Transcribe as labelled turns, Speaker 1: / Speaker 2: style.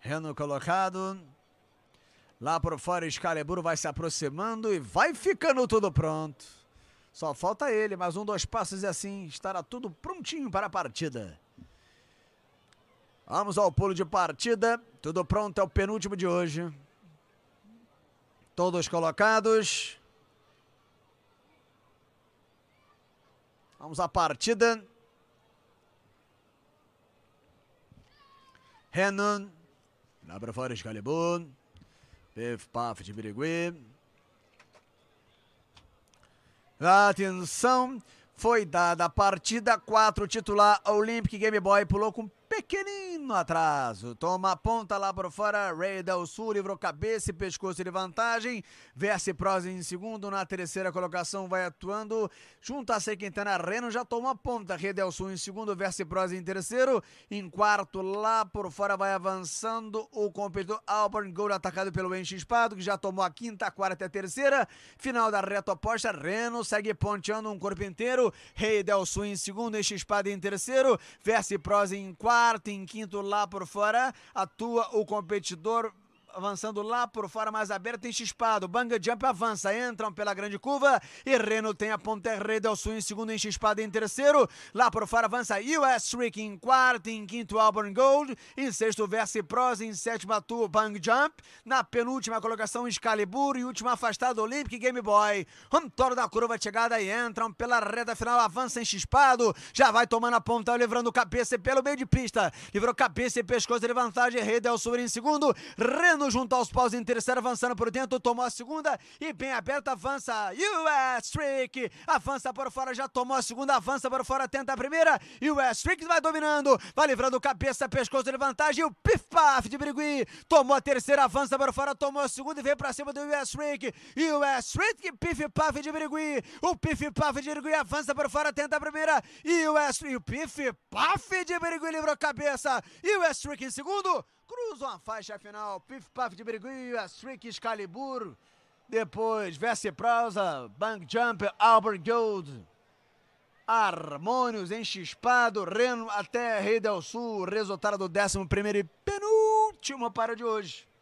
Speaker 1: Reno colocado. Lá por fora, Excalibur vai se aproximando e vai ficando tudo pronto. Só falta ele, mais um, dois passos e assim estará tudo prontinho para a partida. Vamos ao pulo de partida. Tudo pronto, é o penúltimo de hoje. Todos colocados. Vamos à partida. Renan Abra pra fora Excalibur. Pif Paf de Birigui. Atenção. Foi dada a partida 4. Titular Olympic Game Boy pulou com pequenino atraso. Toma a ponta lá por fora, Ray Del Sul livrou cabeça e pescoço de vantagem. Verse Prose em segundo, na terceira colocação vai atuando. Junto a Sequintana Reno já toma a ponta, Ray Del Sul em segundo, Verse Prose em terceiro. Em quarto, lá por fora vai avançando o competidor Auburn Gold, atacado pelo Enche Espado, que já tomou a quinta, a quarta e a terceira. Final da reta oposta, Reno segue ponteando um corpo inteiro. Rei Del Sul em segundo, Enche Espada em terceiro, Verse Prose em quarto quarto, em quinto lá por fora, atua o competidor avançando lá por fora, mais aberto, tem chispado. Bang Jump avança, entram pela grande curva. E Reno tem a ponta Rei Del Sul em segundo, em chispado em terceiro. Lá por fora avança US Rick em quarto, em quinto Auburn Gold. Em sexto, Versi Pros, em sétimo Atu Bang Jump. Na penúltima colocação, Excalibur e último afastado Olympic Game Boy. Um da curva chegada e entram pela reta final, avança em chispado. Já vai tomando a ponta, livrando cabeça pelo meio de pista. Livrou cabeça e pescoço de vantagem. Rei Del Sul em segundo. Reno Tentando juntar os paus em terceiro, avançando por dentro, tomou a segunda e bem aberta, avança. US Trick, avança por fora, já tomou a segunda, avança por fora, tenta a primeira. e US Trick vai dominando, vai livrando cabeça, pescoço de vantagem. E o Pif Paf de Birigui tomou a terceira, avança por fora, tomou a segunda e veio pra cima do US Trick. US Trick, Pif Paf de Birigui. O Pif Paf de Birigui avança por fora, tenta a primeira. E o West, Pif Paf de Birigui livrou cabeça. E o West Trick em segundo cruzam a faixa final, Pif Paf de Briguia, Streak Excalibur, depois Verse Prosa, Bank Jump, Albert Gold, Harmônios, Enchispado, Reno até Rei del Sul, resultado do 11 primeiro e penúltimo para de hoje.